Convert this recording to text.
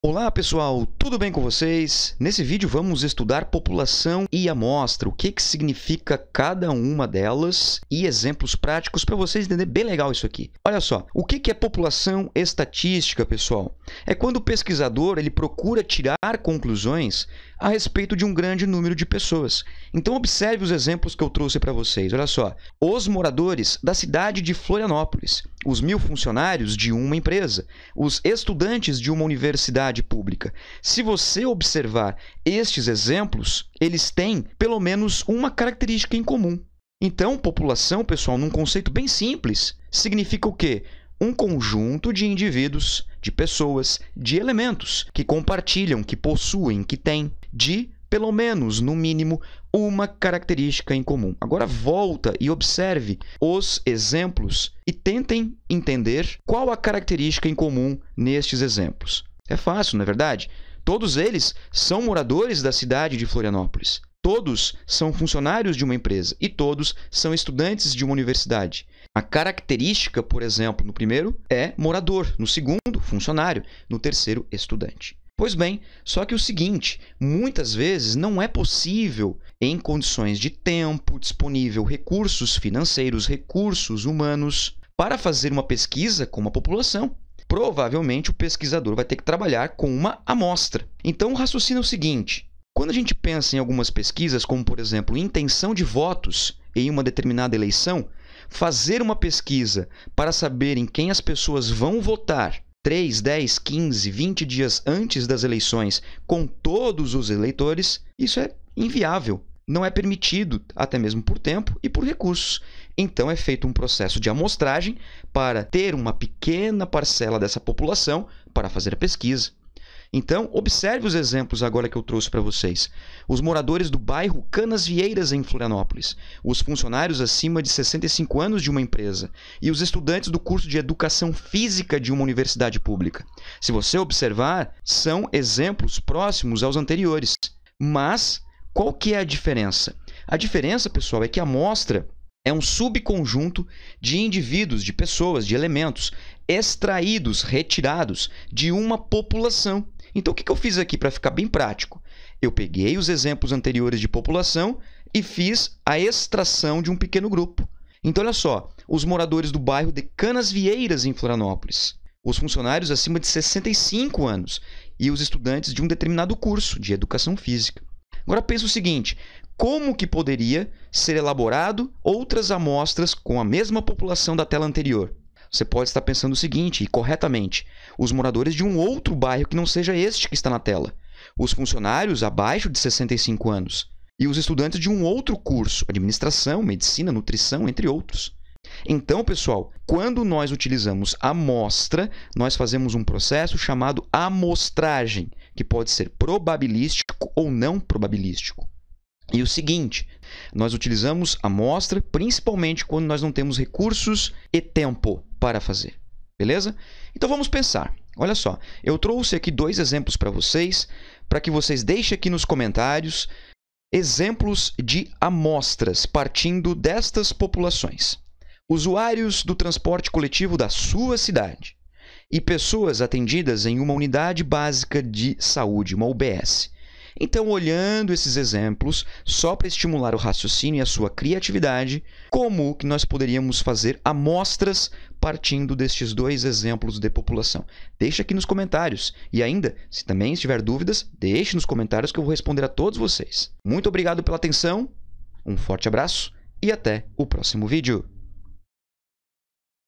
Olá pessoal, tudo bem com vocês? Nesse vídeo vamos estudar população e amostra, o que, que significa cada uma delas e exemplos práticos para vocês entenderem bem legal isso aqui. Olha só, o que, que é população estatística, pessoal? É quando o pesquisador ele procura tirar conclusões a respeito de um grande número de pessoas. Então observe os exemplos que eu trouxe para vocês. Olha só. Os moradores da cidade de Florianópolis, os mil funcionários de uma empresa, os estudantes de uma universidade pública. Se você observar estes exemplos, eles têm pelo menos uma característica em comum. Então, população, pessoal, num conceito bem simples, significa o quê? um conjunto de indivíduos, de pessoas, de elementos que compartilham, que possuem, que têm de pelo menos, no mínimo, uma característica em comum. Agora volta e observe os exemplos e tentem entender qual a característica em comum nestes exemplos. É fácil, não é verdade? Todos eles são moradores da cidade de Florianópolis. Todos são funcionários de uma empresa e todos são estudantes de uma universidade. A característica, por exemplo, no primeiro é morador, no segundo, funcionário, no terceiro, estudante. Pois bem, só que o seguinte, muitas vezes não é possível, em condições de tempo disponível, recursos financeiros, recursos humanos, para fazer uma pesquisa com uma população. Provavelmente o pesquisador vai ter que trabalhar com uma amostra. Então, raciocina o seguinte: quando a gente pensa em algumas pesquisas, como por exemplo intenção de votos em uma determinada eleição, fazer uma pesquisa para saber em quem as pessoas vão votar 3, 10, 15, 20 dias antes das eleições com todos os eleitores, isso é inviável. Não é permitido, até mesmo por tempo e por recursos. Então é feito um processo de amostragem para ter uma pequena parcela dessa população para fazer a pesquisa, então, observe os exemplos agora que eu trouxe para vocês. Os moradores do bairro Canas Vieiras, em Florianópolis, os funcionários acima de 65 anos de uma empresa e os estudantes do curso de educação física de uma universidade pública. Se você observar, são exemplos próximos aos anteriores. Mas qual que é a diferença? A diferença, pessoal, é que a amostra é um subconjunto de indivíduos, de pessoas, de elementos extraídos, retirados de uma população. Então, o que, eu fiz aqui para ficar bem prático? Eu peguei os exemplos anteriores de população e fiz a extração de um pequeno grupo. Então, olha só, os moradores do bairro de Canas Vieiras, em Florianópolis, os funcionários acima de 65 anos e os estudantes de um determinado curso de educação física. Agora pensa o seguinte: como que poderia ser elaborado outras amostras com a mesma população da tela anterior? Você pode estar pensando o seguinte, e corretamente: os moradores de um outro bairro que não seja este que está na tela, os funcionários abaixo de 65 anos e os estudantes de um outro curso, administração, medicina, nutrição, entre outros. Então, pessoal, quando nós utilizamos amostra, nós fazemos um processo chamado amostragem, que pode ser probabilístico ou não probabilístico. E o seguinte, nós utilizamos amostra principalmente quando nós não temos recursos e tempo para fazer. Beleza? Então vamos pensar. Olha só, eu trouxe aqui dois exemplos para vocês, para que vocês deixem aqui nos comentários exemplos de amostras partindo destas populações. Usuários do transporte coletivo da sua cidade e pessoas atendidas em uma unidade básica de saúde, uma UBS. Então, olhando esses exemplos, só para estimular o raciocínio e a sua criatividade, como que nós poderíamos fazer amostras partindo destes dois exemplos de população? Deixe aqui nos comentários. E ainda, se também tiver dúvidas, deixe nos comentários que eu vou responder a todos vocês. Muito obrigado pela atenção, um forte abraço e até o próximo vídeo.